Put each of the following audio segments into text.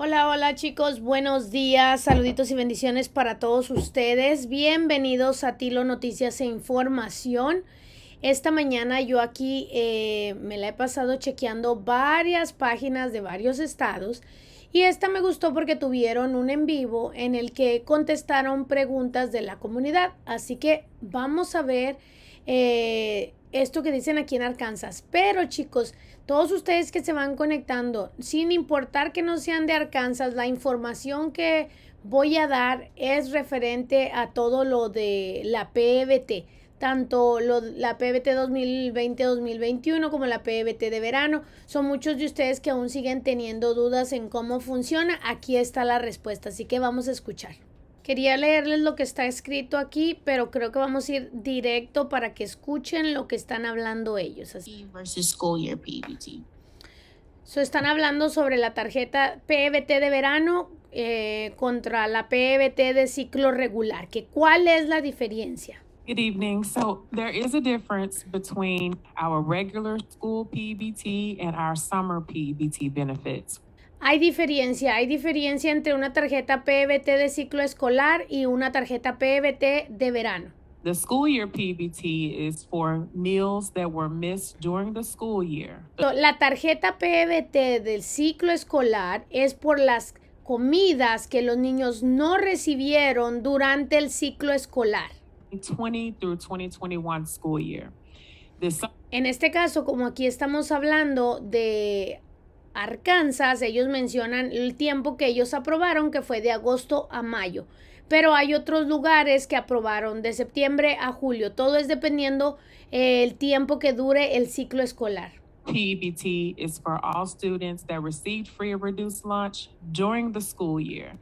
Hola, hola chicos, buenos días, saluditos y bendiciones para todos ustedes. Bienvenidos a Tilo Noticias e Información. Esta mañana yo aquí eh, me la he pasado chequeando varias páginas de varios estados y esta me gustó porque tuvieron un en vivo en el que contestaron preguntas de la comunidad. Así que vamos a ver eh, esto que dicen aquí en Arkansas. Pero chicos, todos ustedes que se van conectando, sin importar que no sean de Arkansas, la información que voy a dar es referente a todo lo de la PBT, e tanto la PBT e 2020-2021 como la PBT e de verano. Son muchos de ustedes que aún siguen teniendo dudas en cómo funciona. Aquí está la respuesta, así que vamos a escuchar. Quería leerles lo que está escrito aquí, pero creo que vamos a ir directo para que escuchen lo que están hablando ellos. Versus school year PBT. So, están hablando sobre la tarjeta PBT de verano eh, contra la PBT de ciclo regular. ¿Qué ¿Cuál es la diferencia? Good evening. So there is a difference between our regular school PBT and our summer PBT benefits. Hay diferencia, hay diferencia entre una tarjeta PBT de ciclo escolar y una tarjeta PBT de verano. The school year is for meals that were missed during the school year. La tarjeta PBT del ciclo escolar es por las comidas que los niños no recibieron durante el ciclo escolar. through 2021 school year. En este caso, como aquí estamos hablando de Arkansas, ellos mencionan el tiempo que ellos aprobaron, que fue de agosto a mayo. Pero hay otros lugares que aprobaron de septiembre a julio. Todo es dependiendo eh, el tiempo que dure el ciclo escolar. PBT is for all students that received free or reduced lunch during the school year.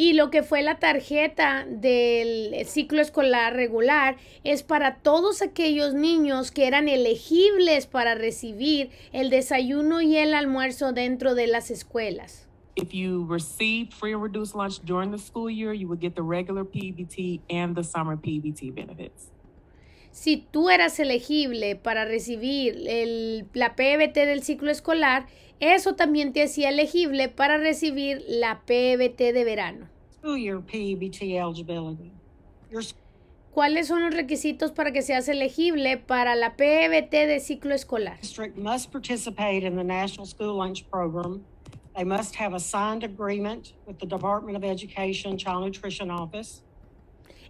Y lo que fue la tarjeta del ciclo escolar regular es para todos aquellos niños que eran elegibles para recibir el desayuno y el almuerzo dentro de las escuelas. If you receive free or reduced lunch during the school year, you would get the regular PBT and the summer PBT benefits si tú eras elegible para recibir la PBT del ciclo escolar, eso también te hacía elegible para recibir la PBT de verano. ¿Cuáles son los requisitos para que seas elegible para la PBT de ciclo escolar?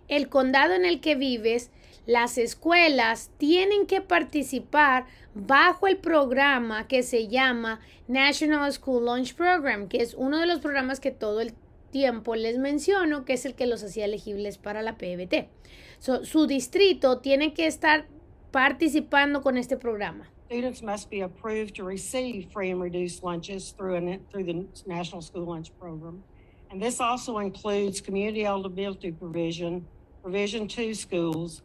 El condado en el que vives las escuelas tienen que participar bajo el programa que se llama National School Lunch Program, que es uno de los programas que todo el tiempo les menciono, que es el que los hacía elegibles para la PBT. su distrito tiene que estar participando con este programa. Students must be approved to receive free and reduced lunches through, an, through the National School Lunch Program. And this also includes community eligibility provision, provision to schools,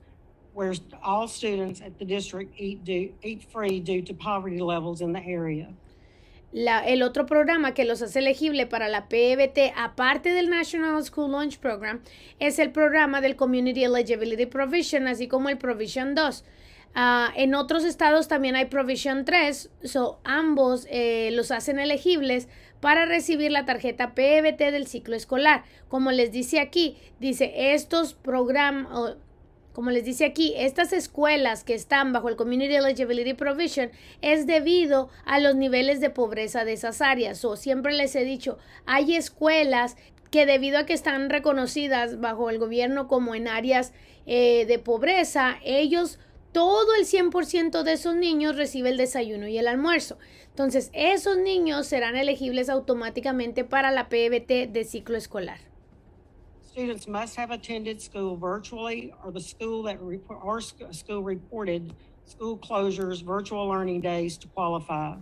where all students at the district eat, do, eat free due to poverty levels in the area. el otro programa que los hace elegible para la PBT, e aparte del National School Lunch Program, es el programa del Community Eligibility Provision, así como el Provision 2. Ah, en otros estados también hay Provision 3, so ambos eh, los hacen elegibles para recibir la tarjeta PVT e del ciclo escolar. Como les dice aquí, dice estos programas como les dice aquí, estas escuelas que están bajo el Community Eligibility Provision es debido a los niveles de pobreza de esas áreas. O siempre les he dicho, hay escuelas que debido a que están reconocidas bajo el gobierno como en áreas eh, de pobreza, ellos todo el 100% de esos niños recibe el desayuno y el almuerzo. Entonces, esos niños serán elegibles automáticamente para la PBT e de ciclo escolar must have attended school virtually or the school that reported school closures, virtual learning days to qualify.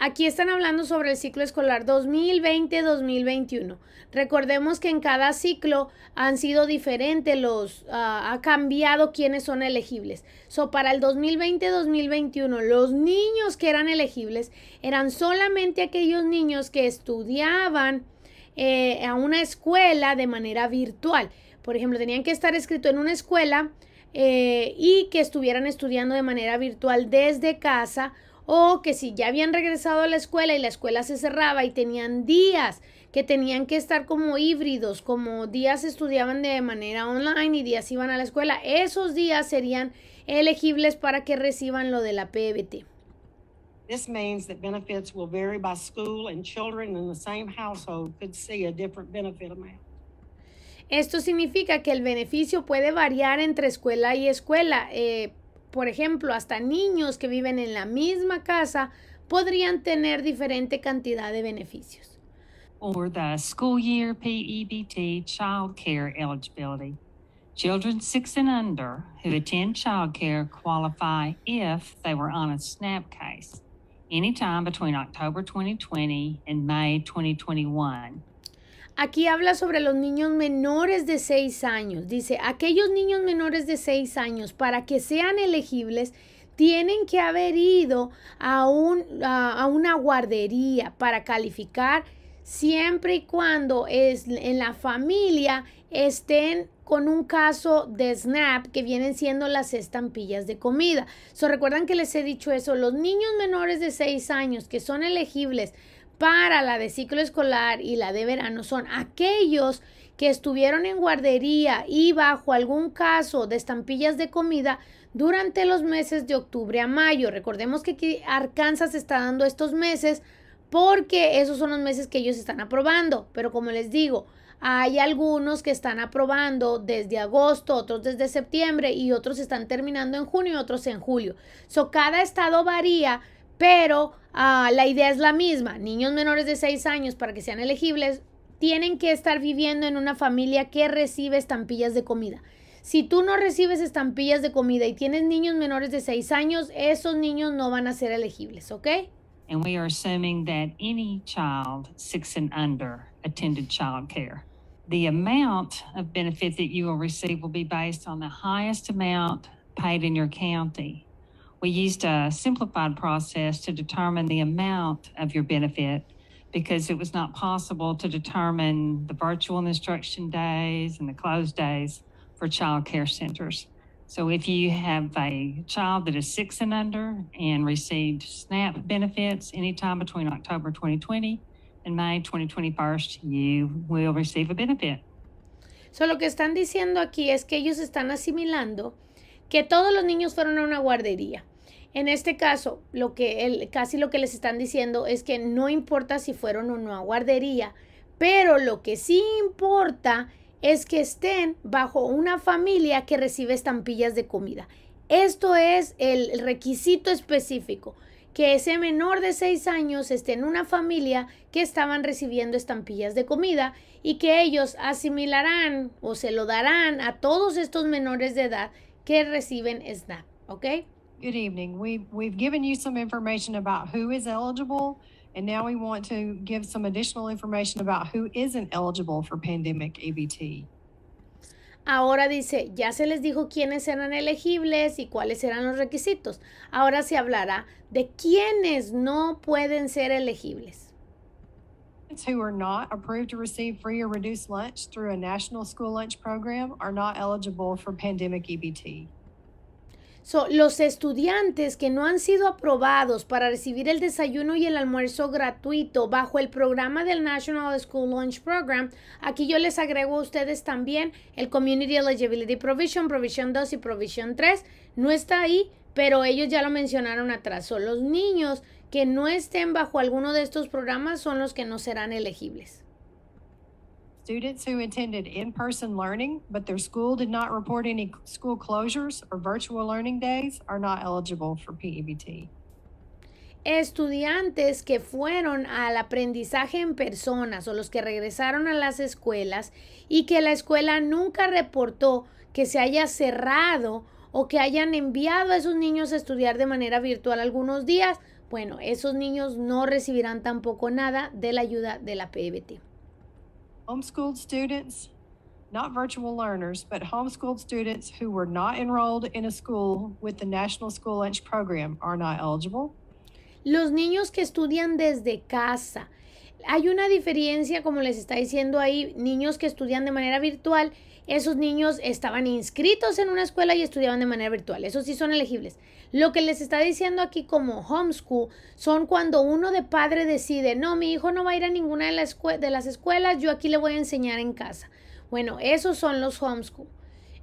Aquí están hablando sobre el ciclo escolar 2020-2021. Recordemos que en cada ciclo han sido diferentes los, ah, ha cambiado quiénes son elegibles. So, para el 2020-2021, los niños que eran elegibles eran solamente aquellos niños que estudiaban eh, a una escuela de manera virtual. Por ejemplo, tenían que estar escrito en una escuela eh, y que estuvieran estudiando de manera virtual desde casa o que si ya habían regresado a la escuela y la escuela se cerraba y tenían días que tenían que estar como híbridos, como días estudiaban de manera online y días iban a la escuela, esos días serían elegibles para que reciban lo de la PBT. This means that benefits will vary by school and children in the same household could see a different benefit amount. Esto significa que el beneficio puede variar entre escuela y escuela. Eh, por ejemplo, hasta niños que viven en la misma casa podrían tener diferente cantidad de beneficios. Or the school year PEBT child care eligibility. Children six and under who attend child care qualify if they were on a SNAP case. anytime between October 2020 and May 2021. Aquí habla sobre los niños menores de 6 años. Dice, aquellos niños menores de 6 años, para que sean elegibles, tienen que haber ido a, un, a una guardería para calificar siempre y cuando es, en la familia estén con un caso de SNAP que vienen siendo las estampillas de comida. So, recuerdan que les he dicho eso, los niños menores de 6 años que son elegibles para la de ciclo escolar y la de verano son aquellos que estuvieron en guardería y bajo algún caso de estampillas de comida durante los meses de octubre a mayo. Recordemos que aquí Arkansas está dando estos meses porque esos son los meses que ellos están aprobando. Pero como les digo, hay algunos que están aprobando desde agosto, otros desde septiembre y otros están terminando en junio y otros en julio. So, cada estado varía, pero ah, la idea es la misma. Niños menores de 6 años para que sean elegibles tienen que estar viviendo en una familia que recibe estampillas de comida. Si tú no recibes estampillas de comida y tienes niños menores de 6 años, esos niños no van a ser elegibles, ¿ok? and we are assuming that any child six and under attended childcare. The amount of benefit that you will receive will be based on the highest amount paid in your county. We used a simplified process to determine the amount of your benefit because it was not possible to determine the virtual instruction days and the closed days for child care centers. So if you have a child that is six and under and received SNAP benefits anytime between October 2020 and May 2021, you will receive a benefit. So lo que están diciendo aquí es que ellos están asimilando que todos los niños fueron a una guardería. En este caso, lo que el, casi lo que les están diciendo es que no importa si fueron o no a guardería, pero lo que sí importa es que estén bajo una familia que recibe estampillas de comida. Esto es el requisito específico, que ese menor de seis años esté en una familia que estaban recibiendo estampillas de comida y que ellos asimilarán o se lo darán a todos estos menores de edad que reciben SNAP, ¿ok? Good evening. we've given you some information about who is eligible. And now we want to give some additional information about who isn't eligible for pandemic EBT. Ahora dice, ya se les dijo quiénes eran elegibles y cuáles eran los requisitos. Ahora se hablará de quiénes no pueden ser elegibles. Who are not approved to receive free or reduced lunch through a national school lunch program are not eligible for pandemic EBT. los estudiantes que no han sido aprobados para recibir el desayuno y el almuerzo gratuito bajo el programa del National School Lunch Program, aquí yo les agrego a ustedes también el Community Eligibility Provision, Provision 2 y Provision 3. No está ahí, pero ellos ya lo mencionaron atrás. Son los niños que no estén bajo alguno de estos programas son los que no serán elegibles. Students who attended in-person learning, but their school did not report any school closures or virtual learning days are not eligible for e Estudiantes que fueron al aprendizaje en personas o los que regresaron a las escuelas y que la escuela nunca reportó que se haya cerrado o que hayan enviado a esos niños a estudiar de manera virtual algunos días, bueno, esos niños no recibirán tampoco nada de la ayuda de la PBT. E homeschooled students, not virtual learners, but homeschooled students who were not enrolled in a school with the National School Lunch Program are not eligible. Los niños que estudian desde casa Hay una diferencia, como les está diciendo ahí, niños que estudian de manera virtual, esos niños estaban inscritos en una escuela y estudiaban de manera virtual, esos sí son elegibles. Lo que les está diciendo aquí como homeschool son cuando uno de padre decide, no, mi hijo no va a ir a ninguna de, las, de las escuelas, yo aquí le voy a enseñar en casa. Bueno, esos son los homeschool.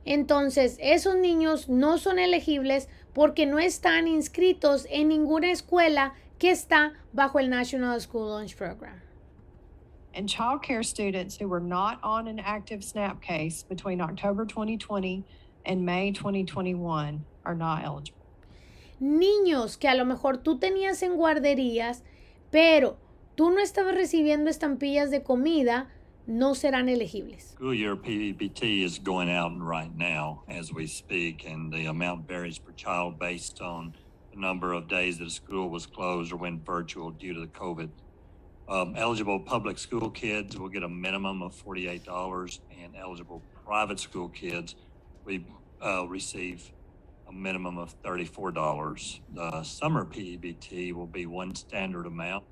Entonces, esos niños no son elegibles porque no están inscritos en ninguna escuela que está bajo el National School Lunch Program. and child care students who were not on an active SNAP case between October 2020 and May 2021 are not eligible. Niños que a lo mejor tú tenías en guarderías, pero tú no estabas recibiendo estampillas de comida, no serán elegibles. School year PVPT is going out right now as we speak, and the amount varies per child based on the number of days that school was closed or went virtual due to the COVID Um, eligible public school kids will get a minimum of $48, and eligible private school kids we uh, receive a minimum of $34. The summer PEBT will be one standard amount.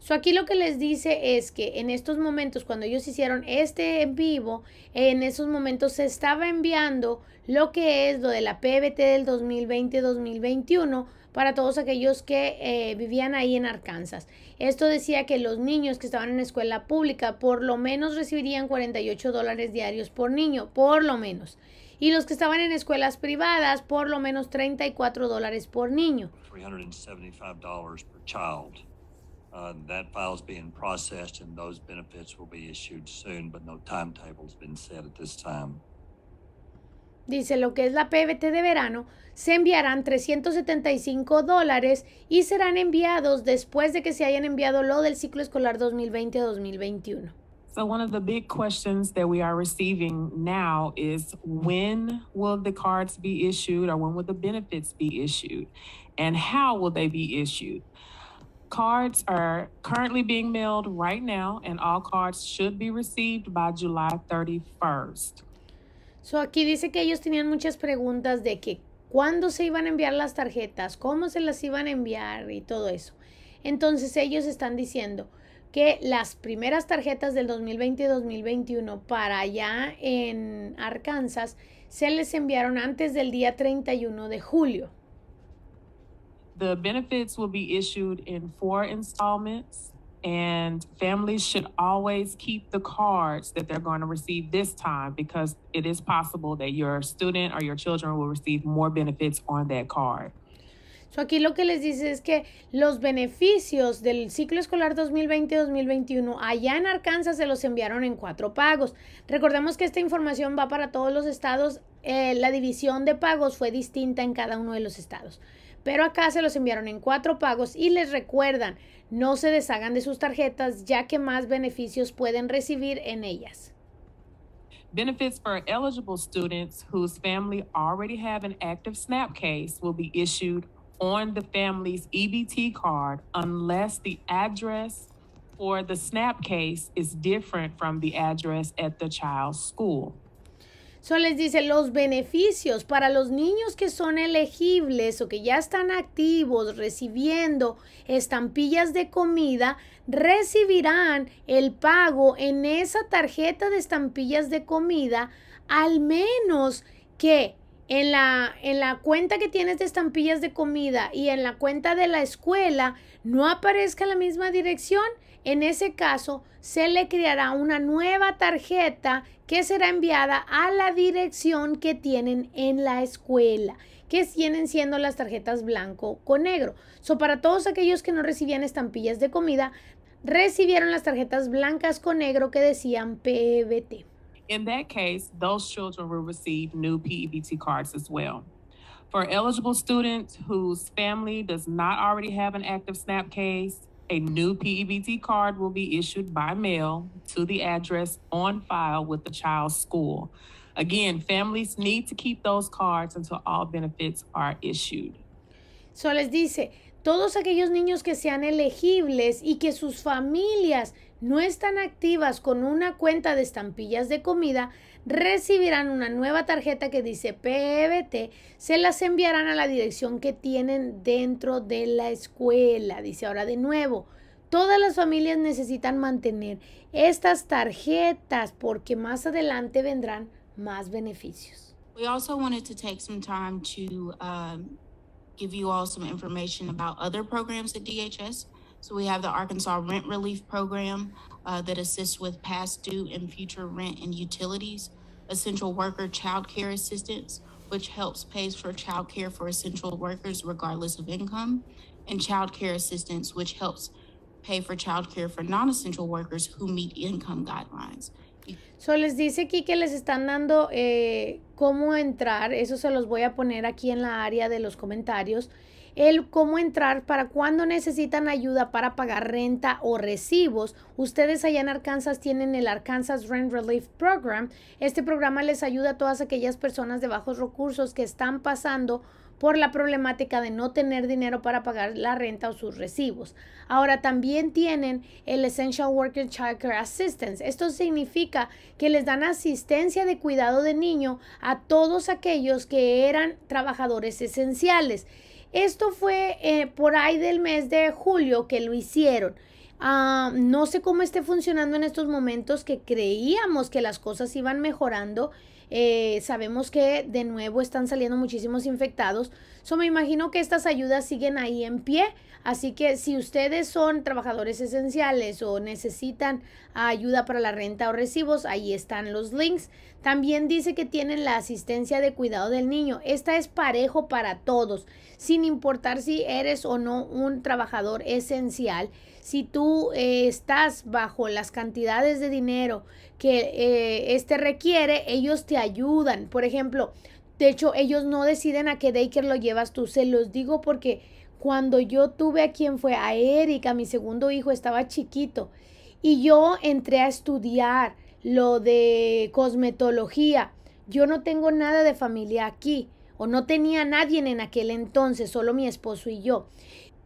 So aquí lo que les dice es que en estos momentos, cuando ellos hicieron este en vivo, en esos momentos se estaba enviando lo que es lo de la PBT e del 2020-2021 para todos aquellos que eh, vivían ahí en Arkansas. Esto decía que los niños que estaban en escuela pública por lo menos recibirían 48 dólares diarios por niño, por lo menos. Y los que estaban en escuelas privadas, por lo menos 34 dólares por niño. 375 por niño dice lo que es la PBT de verano, se enviarán 375 dólares y serán enviados después de que se hayan enviado lo del ciclo escolar 2020-2021. So one of the big questions that we are receiving now is when will the cards be issued or when will the benefits be issued and how will they be issued? Cards are currently being mailed right now and all cards should be received by July 31st. So, aquí dice que ellos tenían muchas preguntas de que cuándo se iban a enviar las tarjetas, cómo se las iban a enviar y todo eso. Entonces ellos están diciendo que las primeras tarjetas del 2020 2021 para allá en Arkansas se les enviaron antes del día 31 de julio. The benefits will be issued in four And families should always keep the cards that they're going to receive this time because it is possible that your student or your children will receive more benefits on that card. So aquí lo que les dice es que los beneficios del ciclo escolar 2020-2021 allá en Arkansas se los enviaron en cuatro pagos. Recordemos que esta información va para todos los estados. Eh, la división de pagos fue distinta en cada uno de los estados. Pero acá se los enviaron en cuatro pagos y les recuerdan no se deshagan de sus tarjetas ya que más beneficios pueden recibir en ellas. Benefits for eligible students whose family already have an active SNAP case will be issued on the family's EBT card unless the address for the SNAP case is different from the address at the child's school. Eso les dice los beneficios para los niños que son elegibles o que ya están activos recibiendo estampillas de comida, recibirán el pago en esa tarjeta de estampillas de comida al menos que en la, cuenta que tienes de estampillas de comida y en la cuenta de la escuela no aparezca la misma dirección, en ese caso, se le creará una nueva tarjeta que será enviada a la dirección que tienen en la escuela, que tienen siendo las tarjetas blanco con negro. So, para todos aquellos que no recibían estampillas de comida, recibieron las tarjetas blancas con negro que decían PEBT. In that case, those children will receive new PEBT cards as well. For eligible students whose family does not already have an active SNAP case, A new PEBT card will be issued by mail to the address on file with the child's school. Again, families need to keep those cards until all benefits are issued. So les dice, todos aquellos niños que sean elegibles y que sus familias no están activas con una cuenta de estampillas de comida, recibirán una nueva tarjeta que dice PBT, e se las enviarán a la dirección que tienen dentro de la escuela. Dice ahora de nuevo, todas las familias necesitan mantener estas tarjetas porque más adelante vendrán más beneficios. We also wanted to take some time to, um, give you all some information about other programs at DHS. So we have the Arkansas Rent Relief Program uh, that assists with past due and future rent and utilities, essential worker child care assistance, which helps pays for child care for essential workers regardless of income, and child care assistance, which helps pay for child care for non-essential workers who meet income guidelines. So, les dice aquí que les están dando eh, cómo entrar, eso se los voy a poner aquí en la área de los comentarios, el cómo entrar para cuando necesitan ayuda para pagar renta o recibos. Ustedes allá en Arkansas tienen el Arkansas Rent Relief Program. Este programa les ayuda a todas aquellas personas de bajos recursos que están pasando por la problemática de no tener dinero para pagar la renta o sus recibos. Ahora también tienen el Essential Worker Child Assistance. Esto significa que les dan asistencia de cuidado de niño a todos aquellos que eran trabajadores esenciales. Esto fue eh, por ahí del mes de julio que lo hicieron. Ah, no sé cómo esté funcionando en estos momentos que creíamos que las cosas iban mejorando eh, sabemos que de nuevo están saliendo muchísimos infectados. So, me imagino que estas ayudas siguen ahí en pie. Así que si ustedes son trabajadores esenciales o necesitan ayuda para la renta o recibos, ahí están los links. También dice que tienen la asistencia de cuidado del niño. Esta es parejo para todos, sin importar si eres o no un trabajador esencial si tú eh, estás bajo las cantidades de dinero que éste eh, este requiere, ellos te ayudan. Por ejemplo, de hecho, ellos no deciden a qué daycare lo llevas tú. Se los digo porque cuando yo tuve a quien fue a Erika, mi segundo hijo, estaba chiquito. Y yo entré a estudiar lo de cosmetología. Yo no tengo nada de familia aquí. O no tenía nadie en aquel entonces, solo mi esposo y yo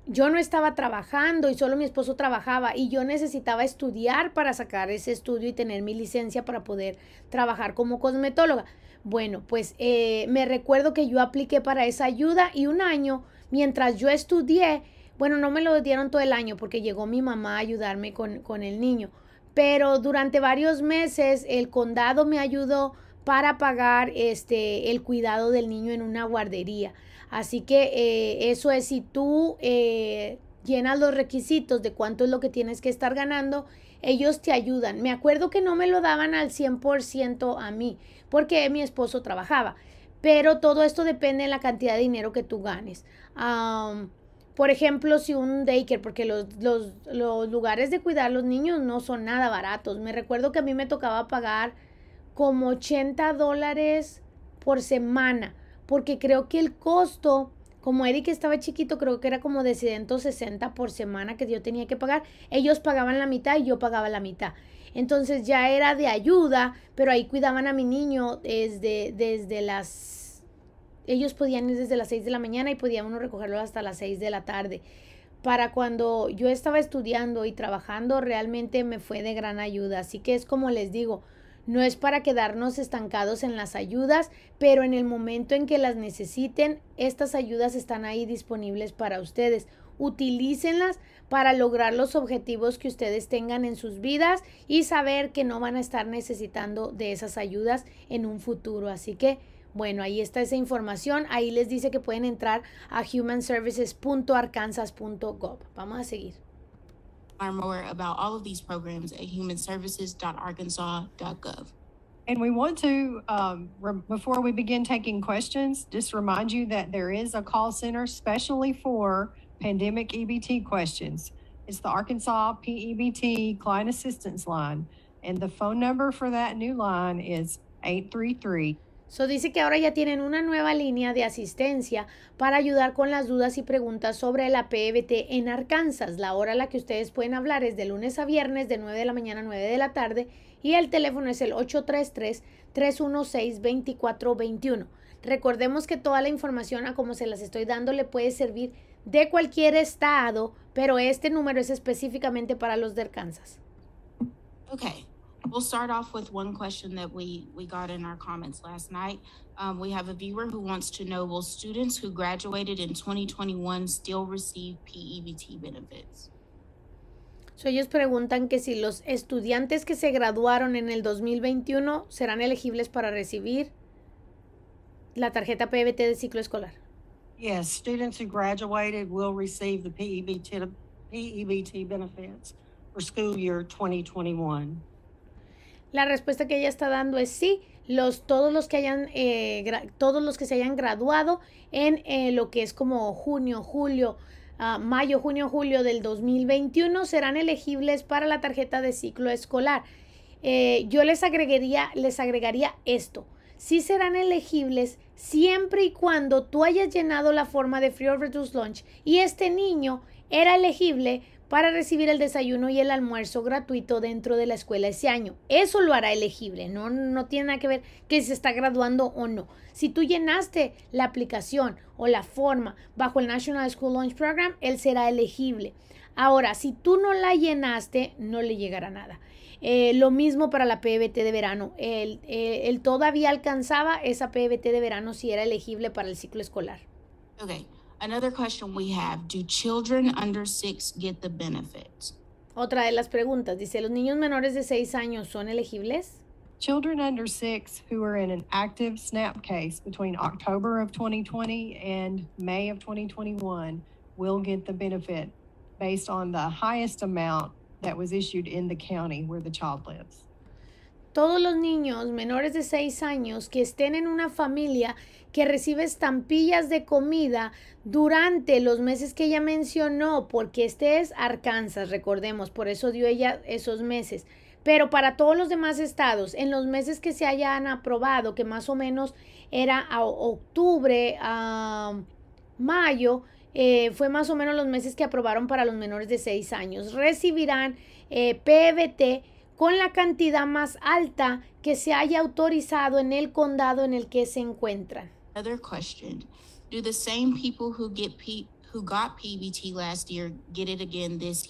yo no estaba trabajando y solo mi esposo trabajaba y yo necesitaba estudiar para sacar ese estudio y tener mi licencia para poder trabajar como cosmetóloga. Bueno, pues eh, me recuerdo que yo apliqué para esa ayuda y un año, mientras yo estudié, bueno, no me lo dieron todo el año porque llegó mi mamá a ayudarme con, con el niño, pero durante varios meses el condado me ayudó para pagar este, el cuidado del niño en una guardería. Así que eh, eso es si tú eh, llenas los requisitos de cuánto es lo que tienes que estar ganando, ellos te ayudan. Me acuerdo que no me lo daban al 100% a mí, porque mi esposo trabajaba, pero todo esto depende de la cantidad de dinero que tú ganes. por ejemplo, si un daycare, porque los, los lugares de cuidar a los niños no son nada baratos. Me recuerdo que a mí me tocaba pagar como 80 dólares por semana porque creo que el costo, como Eric estaba chiquito, creo que era como de 160 por semana que yo tenía que pagar, ellos pagaban la mitad y yo pagaba la mitad. Entonces ya era de ayuda, pero ahí cuidaban a mi niño desde, desde las... Ellos podían ir desde las 6 de la mañana y podía uno recogerlo hasta las 6 de la tarde para cuando yo estaba estudiando y trabajando realmente me fue de gran ayuda. Así que es como les digo, no es para quedarnos estancados en las ayudas, pero en el momento en que las necesiten, estas ayudas están ahí disponibles para ustedes. Utilícenlas para lograr los objetivos que ustedes tengan en sus vidas y saber que no van a estar necesitando de esas ayudas en un futuro. Así que bueno, ahí está esa información. Ahí les dice que pueden entrar a humanservices.arkansas.gov. Vamos a seguir. Learn more about all of these programs at humanservices.arkansas.gov. And we want to, um, re- before we begin taking questions, just remind you that there is a call center specially for pandemic EBT questions. It's the Arkansas PEBT Client Assistance Line. And the phone number for that new line is 833 So dice que ahora ya tienen una nueva línea de asistencia para ayudar con las dudas y preguntas sobre la PBT e en Arkansas. La hora a la que ustedes pueden hablar es de lunes a viernes de 9 de la mañana a 9 de la tarde y el teléfono es el 833-316-2421. Recordemos que toda la información a como se las estoy dando le puede servir de cualquier estado, pero este número es específicamente para los de Arkansas. Okay. We'll start off with one question that we, we got in our comments last night. Um, we have a viewer who wants to know, will students who graduated in 2021 still receive PEBT benefits? So ellos preguntan que si los estudiantes que se graduaron en el 2021 serán elegibles para recibir la tarjeta PBT de ciclo escolar. Yes, students who graduated will receive the PEBT, PEBT benefits for school year 2021. La respuesta que ella está dando es sí. Los, todos los que hayan eh, todos los que se hayan graduado en eh, lo que es como junio, julio, ah, mayo, junio, julio del 2021 serán elegibles para la tarjeta de ciclo escolar. Eh, yo les agregaría, les agregaría esto. Sí serán elegibles siempre y cuando tú hayas llenado la forma de Free or Reduced Lunch y este niño era elegible para recibir el desayuno y el almuerzo gratuito dentro de la escuela ese año. Eso lo hará elegible, no, no tiene nada que ver que se está graduando o no. Si tú llenaste la aplicación o la forma bajo el National School Lunch Program, él será elegible. Ahora, si tú no la llenaste, no le llegará nada. Eh, lo mismo para la PBT de verano. Él, él, eh, todavía alcanzaba esa PBT de verano si era elegible para el ciclo escolar. Okay. Another question we have, do children under six get the benefits? Otra de las preguntas dice, ¿los niños menores de 6 años son elegibles? Children under 6 who are in an active SNAP case between October of 2020 and May of 2021 will get the benefit based on the highest amount that was issued in the county where the child lives. todos los niños menores de 6 años que estén en una familia que recibe estampillas de comida durante los meses que ella mencionó, porque este es Arkansas, recordemos, por eso dio ella esos meses. Pero para todos los demás estados, en los meses que se hayan aprobado, que más o menos era a octubre, a mayo, eh, fue más o menos los meses que aprobaron para los menores de 6 años, recibirán eh, PBT con la cantidad más alta que se haya autorizado en el condado en el que se encuentran. question. Do the same people who got PBT last year get it again this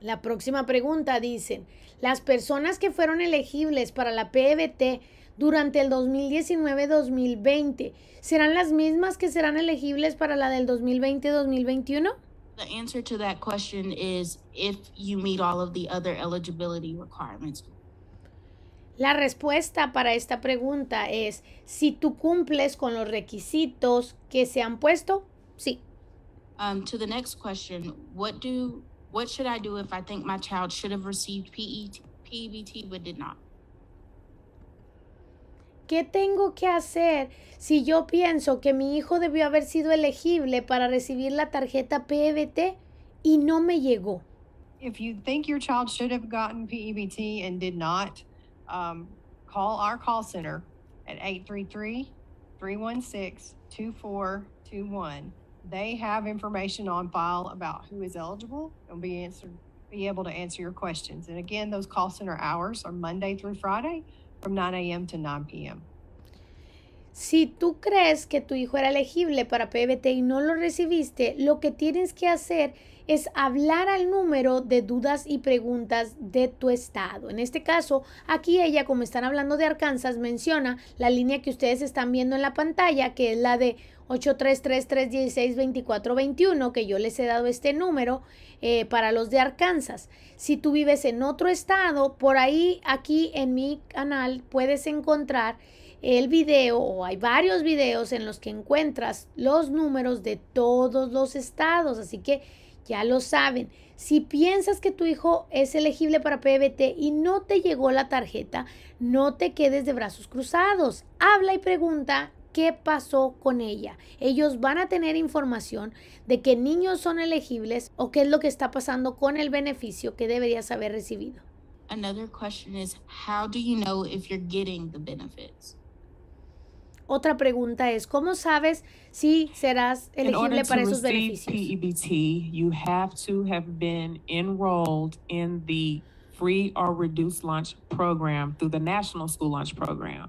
La próxima pregunta dicen, las personas que fueron elegibles para la PBT durante el 2019-2020 serán las mismas que serán elegibles para la del 2020-2021? The answer to that question is if you meet all of the other eligibility requirements. La respuesta para esta pregunta es si tú cumples con los requisitos que se han puesto, sí. Um, to the next question, what do what should I do if I think my child should have received PET, PBT but did not? ¿Qué tengo que hacer si yo pienso que mi hijo debió haber sido elegible para recibir la tarjeta PEBT y no me llegó? If you think your child should have gotten PEBT and did not, um, call our call center at 833-316-2421. They have information on file about who is eligible and be answered be able to answer your questions. And again, those call center hours are Monday through Friday 9 a.m. to 9 p.m. Si tú crees que tu hijo era elegible para PBT y no lo recibiste, lo que tienes que hacer es hablar al número de dudas y preguntas de tu estado. En este caso, aquí ella, como están hablando de Arkansas, menciona la línea que ustedes están viendo en la pantalla, que es la de 833-316-2421, que yo les he dado este número eh, para los de Arkansas. Si tú vives en otro estado, por ahí aquí en mi canal puedes encontrar el video o hay varios videos en los que encuentras los números de todos los estados, así que ya lo saben. Si piensas que tu hijo es elegible para PBT y no te llegó la tarjeta, no te quedes de brazos cruzados. Habla y pregunta qué pasó con ella. Ellos van a tener información de qué niños son elegibles o qué es lo que está pasando con el beneficio que deberías haber recibido. Another question is how do you know if you're getting the benefits? Otra pregunta es cómo sabes si serás elegible para esos beneficios. PEBT, you have to have been enrolled in the free or reduced lunch program through the National School Lunch Program.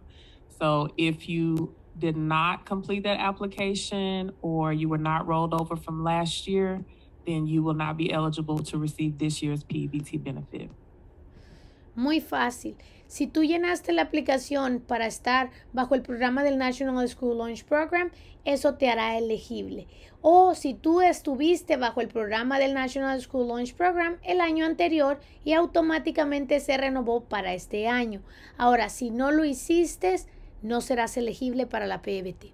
So if you did not complete that application or you were not rolled over from last year, then you will not be eligible to receive this year's PBT e benefit. Muy fácil. Si tú llenaste la aplicación para estar bajo el programa del National School Launch Program, eso te hará elegible. O si tú estuviste bajo el programa del National School Launch Program el año anterior y automáticamente se renovó para este año. Ahora, si no lo hiciste, no serás elegible para la PBT.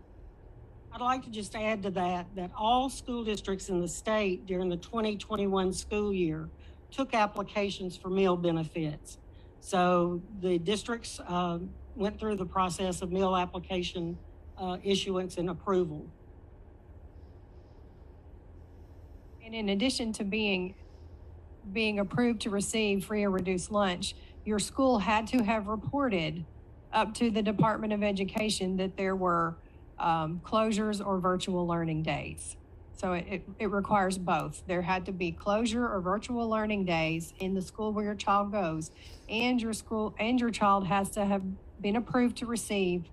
I'd like to just add to that that all school districts in the state during the 2021 school year took applications for meal benefits. So the districts uh, went through the process of meal application uh, issuance and approval. And in addition to being being approved to receive free or reduced lunch, your school had to have reported up to the Department of Education that there were um, closures or virtual learning days. So it, it, it, requires both. There had to be closure or virtual learning days in the school where your child goes, and your school and your child has to have been approved to receive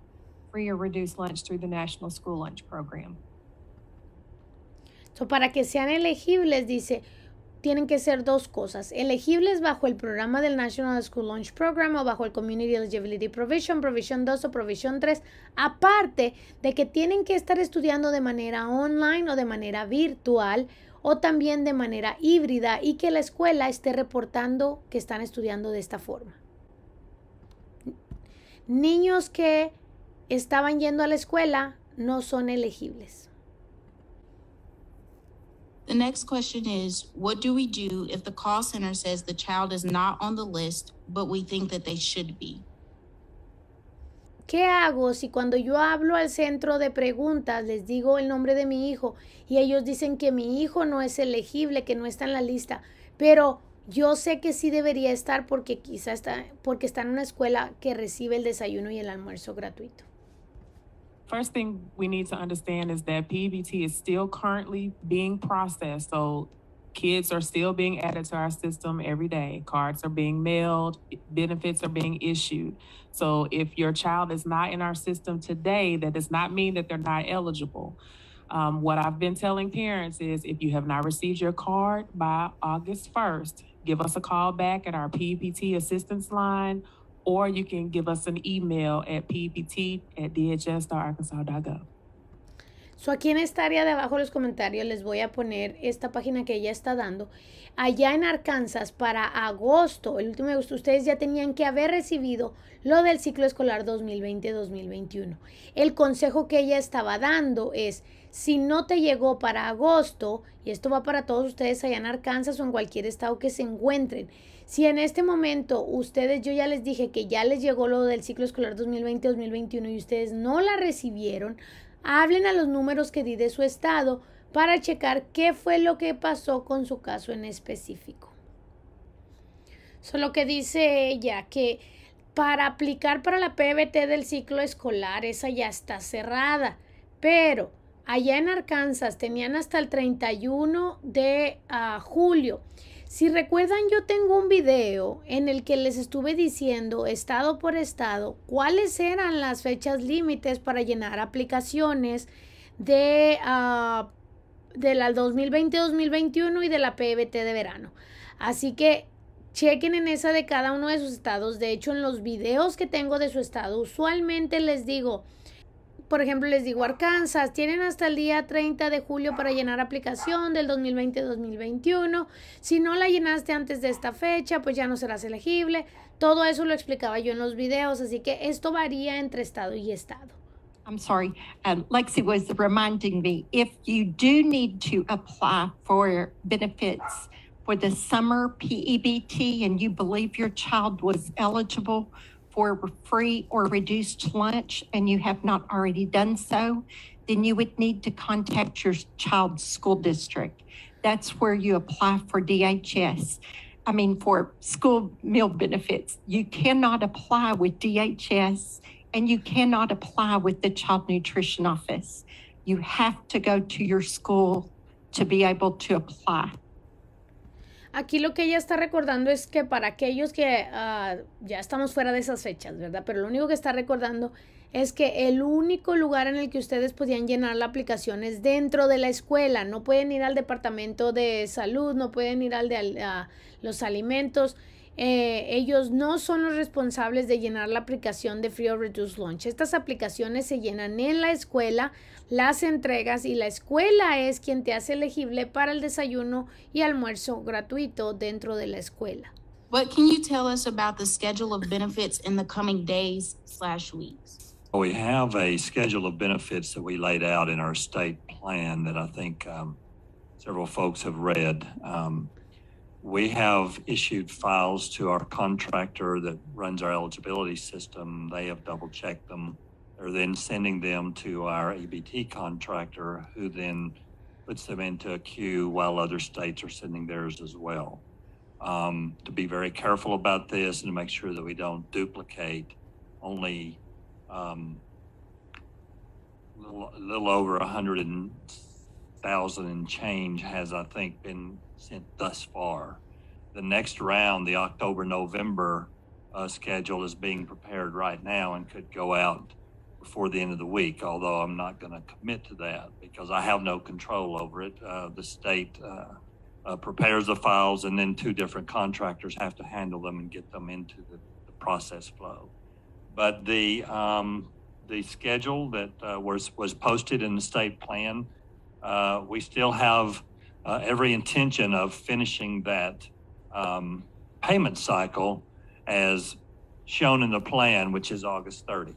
free or reduced lunch through the National School Lunch Program. So para que sean elegibles, dice. tienen que ser dos cosas, elegibles bajo el programa del National School Launch Program o bajo el Community Eligibility Provision, Provision 2 o Provision 3, aparte de que tienen que estar estudiando de manera online o de manera virtual o también de manera híbrida y que la escuela esté reportando que están estudiando de esta forma. Niños que estaban yendo a la escuela no son elegibles. The next question is What do we do if the call center says the child is not on the list, but we think that they should be? ¿Qué hago si cuando yo hablo al centro de preguntas les digo el nombre de mi hijo y ellos dicen que mi hijo no es elegible, que no está en la lista, pero yo sé que sí debería estar porque quizá está porque está en una escuela que recibe el desayuno y el almuerzo gratuito? First thing we need to understand is that PBT is still currently being processed. So kids are still being added to our system every day. Cards are being mailed, benefits are being issued. So if your child is not in our system today, that does not mean that they're not eligible. Um, what I've been telling parents is if you have not received your card by August 1st, give us a call back at our PPT assistance line or you can give us an email at ppt.dhs.arkansas.gov. at So aquí en esta área de abajo de los comentarios les voy a poner esta página que ella está dando. Allá en Arkansas para agosto, el último de agosto, ustedes ya tenían que haber recibido lo del ciclo escolar 2020-2021. El consejo que ella estaba dando es, si no te llegó para agosto, y esto va para todos ustedes allá en Arkansas o en cualquier estado que se encuentren, si en este momento ustedes, yo ya les dije que ya les llegó lo del ciclo escolar 2020-2021 y ustedes no la recibieron, hablen a los números que di de su estado para checar qué fue lo que pasó con su caso en específico. Solo que dice ella que para aplicar para la PBT del ciclo escolar, esa ya está cerrada, pero allá en Arkansas tenían hasta el 31 de ah, julio si recuerdan, yo tengo un video en el que les estuve diciendo estado por estado cuáles eran las fechas límites para llenar aplicaciones de, ah, la 2020-2021 y de la PBT de verano. Así que chequen en esa de cada uno de sus estados. De hecho, en los videos que tengo de su estado, usualmente les digo, por ejemplo, les digo, Arkansas, tienen hasta el día 30 de julio para llenar aplicación del 2020-2021. Si no la llenaste antes de esta fecha, pues ya no serás elegible. Todo eso lo explicaba yo en los videos, así que esto varía entre estado y estado. I'm sorry, um, Lexi was reminding me if you do need to apply for benefits for the summer PEBT and you believe your child was eligible, for free or reduced lunch and you have not already done so, then you would need to contact your child's school district. That's where you apply for DHS. I mean, for school meal benefits. You cannot apply with DHS and you cannot apply with the Child Nutrition Office. You have to go to your school to be able to apply. Aquí lo que ella está recordando es que para aquellos que ah, ya estamos fuera de esas fechas, ¿verdad? Pero lo único que está recordando es que el único lugar en el que ustedes podían llenar la aplicación es dentro de la escuela. No pueden ir al departamento de salud, no pueden ir al de los alimentos. Eh, ellos no son los responsables de llenar la aplicación de Free or Reduced Lunch. Estas aplicaciones se llenan en la escuela, las entregas y la escuela es quien te hace elegible para el desayuno y almuerzo gratuito dentro de la escuela. What can you tell us about the schedule of benefits in the coming days slash weeks? We have a schedule of benefits that we laid out in our state plan that I think um, several folks have read. Um, we have issued files to our contractor that runs our eligibility system. They have double checked them. They're then sending them to our EBT contractor, who then puts them into a queue while other states are sending theirs as well. Um, to be very careful about this and to make sure that we don't duplicate only um, a little, a little over 100,000 and change has, I think, been sent thus far. The next round, the October November uh, schedule, is being prepared right now and could go out before the end of the week, although I'm not going to commit to that because I have no control over it. Uh, the state uh, uh, prepares the files, and then two different contractors have to handle them and get them into the, the process flow. But the um, the schedule that uh, was was posted in the state plan, uh, we still have uh, every intention of finishing that um, payment cycle as shown in the plan, which is August 30.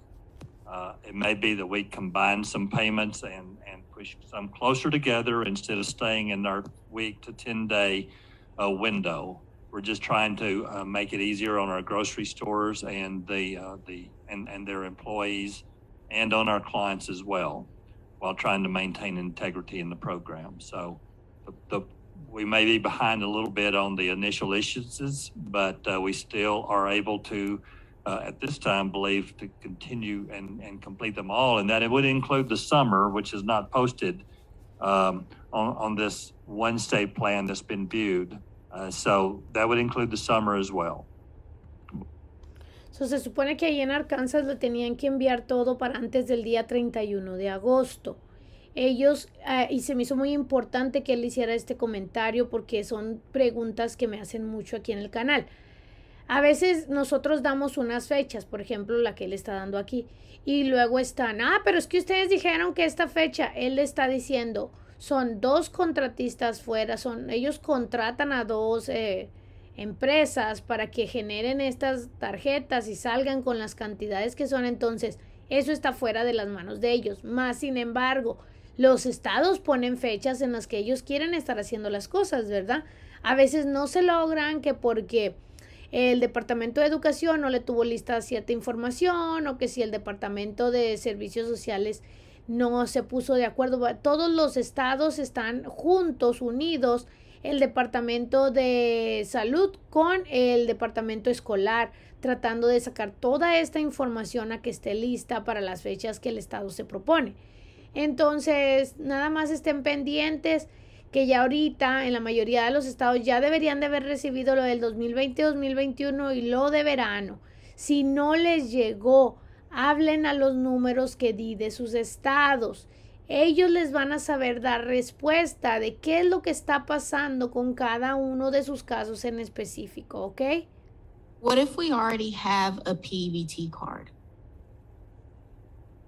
Uh, it may be that we combine some payments and, and push some closer together instead of staying in our week to 10 day uh, window. We're just trying to uh, make it easier on our grocery stores and the uh, the and, and their employees and on our clients as well while trying to maintain integrity in the program. So the, we may be behind a little bit on the initial issuances, but uh, we still are able to, uh, at this time, believe to continue and, and complete them all. And that it would include the summer, which is not posted um, on, on this one state plan that's been viewed. Uh, so that would include the summer as well. So, se supone que ahí en Arkansas lo tenían que enviar todo para antes del día 31 de agosto. ellos, ah, y se me hizo muy importante que él hiciera este comentario porque son preguntas que me hacen mucho aquí en el canal. A veces nosotros damos unas fechas, por ejemplo, la que él está dando aquí, y luego están, ah, pero es que ustedes dijeron que esta fecha, él le está diciendo, son dos contratistas fuera, son, ellos contratan a dos eh, empresas para que generen estas tarjetas y salgan con las cantidades que son, entonces, eso está fuera de las manos de ellos. Más sin embargo, los estados ponen fechas en las que ellos quieren estar haciendo las cosas, ¿verdad? A veces no se logran que porque el departamento de educación no le tuvo lista cierta información o que si el departamento de servicios sociales no se puso de acuerdo. Todos los estados están juntos, unidos, el departamento de salud con el departamento escolar, tratando de sacar toda esta información a que esté lista para las fechas que el estado se propone. Entonces, nada más estén pendientes que ya ahorita en la mayoría de los estados ya deberían de haber recibido lo del 2020-2021 y lo de verano. Si no les llegó, hablen a los números que di de sus estados. Ellos les van a saber dar respuesta de qué es lo que está pasando con cada uno de sus casos en específico, ¿ok? What if we already have a PVT card?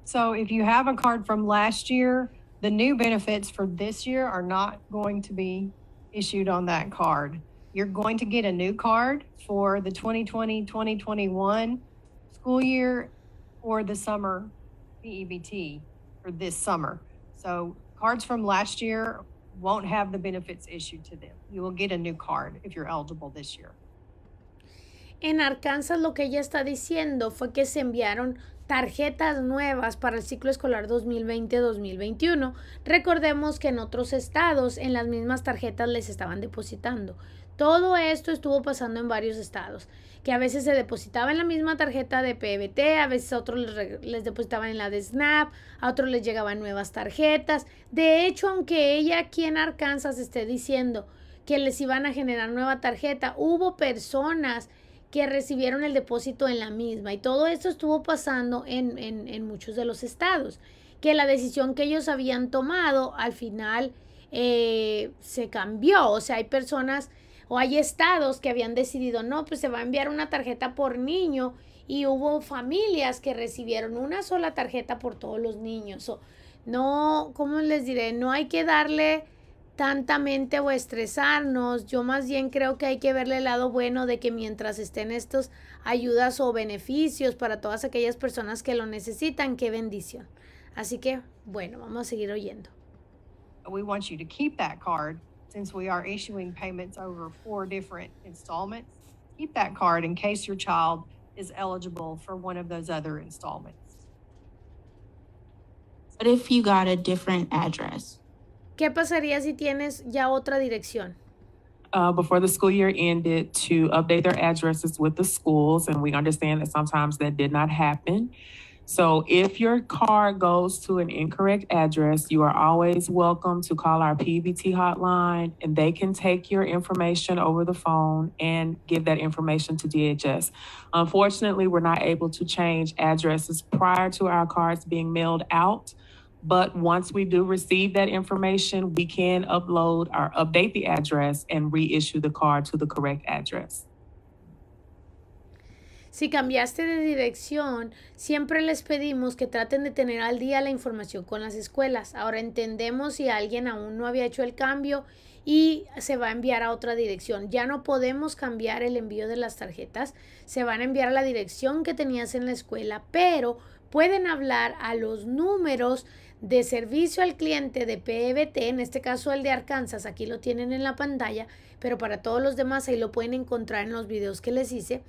So if you have a card from last year, the new benefits for this year are not going to be issued on that card. You're going to get a new card for the 2020 2021 school year or the summer PEBT for this summer. So cards from last year won't have the benefits issued to them. You will get a new card if you're eligible this year. En Arkansas lo que ella está diciendo fue que se enviaron tarjetas nuevas para el ciclo escolar 2020-2021. Recordemos que en otros estados en las mismas tarjetas les estaban depositando. Todo esto estuvo pasando en varios estados, que a veces se depositaba en la misma tarjeta de PBT, a veces a otros les, les, depositaban en la de SNAP, a otros les llegaban nuevas tarjetas. De hecho, aunque ella aquí en Arkansas esté diciendo que les iban a generar nueva tarjeta, hubo personas que recibieron el depósito en la misma. Y todo esto estuvo pasando en, en, en muchos de los estados, que la decisión que ellos habían tomado al final eh, se cambió. O sea, hay personas o hay estados que habían decidido, no, pues se va a enviar una tarjeta por niño y hubo familias que recibieron una sola tarjeta por todos los niños. O no, ¿cómo les diré? No hay que darle tantamente mente o estresarnos. Yo más bien creo que hay que verle el lado bueno de que mientras estén estos ayudas o beneficios para todas aquellas personas que lo necesitan, qué bendición. Así que, bueno, vamos a seguir oyendo. We want you to keep that card since we are issuing payments over four different installments. Keep that card in case your child is eligible for one of those other installments. But if you got a different address? ¿Qué pasaría si tienes ya otra dirección? Uh, before the school year ended to update their addresses with the schools, and we understand that sometimes that did not happen. So, if your car goes to an incorrect address, you are always welcome to call our PVT hotline, and they can take your information over the phone and give that information to DHS. Unfortunately, we're not able to change addresses prior to our cars being mailed out. But once we do receive that information, we can upload or update the address and reissue the card to the correct address. Si cambiaste de dirección, siempre les pedimos que traten de tener al día la información con las escuelas. Ahora entendemos si alguien aún no había hecho el cambio y se va a enviar a otra dirección. Ya no podemos cambiar el envío de las tarjetas, se van a enviar a la dirección que tenías en la escuela, pero pueden hablar a los números de servicio al cliente de PBT, e en este caso el de Arkansas, aquí lo tienen en la pantalla, pero para todos los demás ahí lo pueden encontrar en los videos que les hice.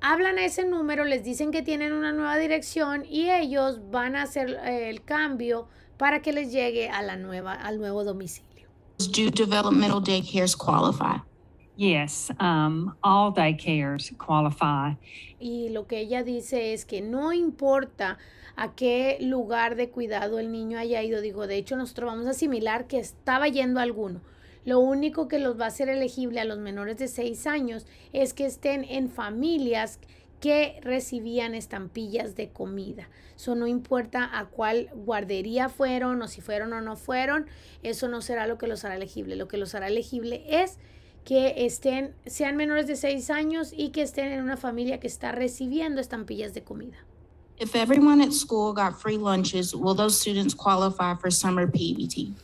Hablan a ese número, les dicen que tienen una nueva dirección y ellos van a hacer eh, el cambio para que les llegue a la nueva, al nuevo domicilio. Yes, um, all cares qualify. Y lo que ella dice es que no importa a qué lugar de cuidado el niño haya ido, Digo, de hecho nosotros vamos a asimilar que estaba yendo alguno. Lo único que los va a hacer elegible a los menores de seis años es que estén en familias que recibían estampillas de comida. Eso no importa a cuál guardería fueron o si fueron o no fueron, eso no será lo que los hará elegible. Lo que los hará elegible es que estén, sean menores de 6 años y que estén en una familia que está recibiendo estampillas de comida. If everyone at school got free lunches, will those students qualify for summer PBT? E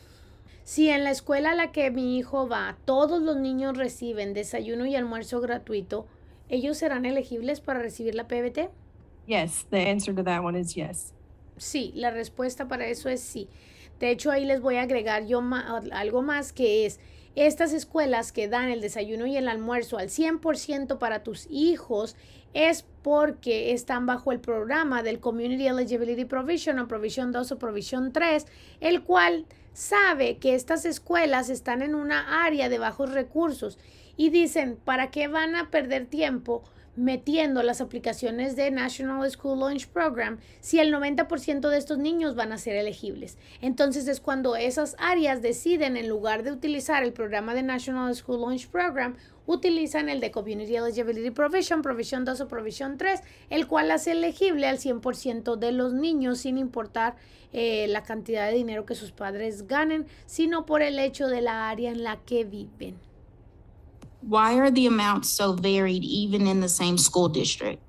si en la escuela a la que mi hijo va todos los niños reciben desayuno y almuerzo gratuito, ¿ellos serán elegibles para recibir la PBT? E yes, the answer to that one is yes. Sí, la respuesta para eso es sí. De hecho, ahí les voy a agregar yo algo más que es, estas escuelas que dan el desayuno y el almuerzo al 100% para tus hijos es porque están bajo el programa del Community Eligibility Provision o Provision 2 o Provision 3, el cual sabe que estas escuelas están en una área de bajos recursos y dicen, ¿para qué van a perder tiempo metiendo las aplicaciones de National School Lunch Program si el 90% de estos niños van a ser elegibles. Entonces es cuando esas áreas deciden, en lugar de utilizar el programa de National School Lunch Program, utilizan el de Community Eligibility Provision, Provision 2 o Provision 3, el cual hace elegible al 100% de los niños sin importar eh, la cantidad de dinero que sus padres ganen, sino por el hecho de la área en la que viven. why are the amounts so varied even in the same school district?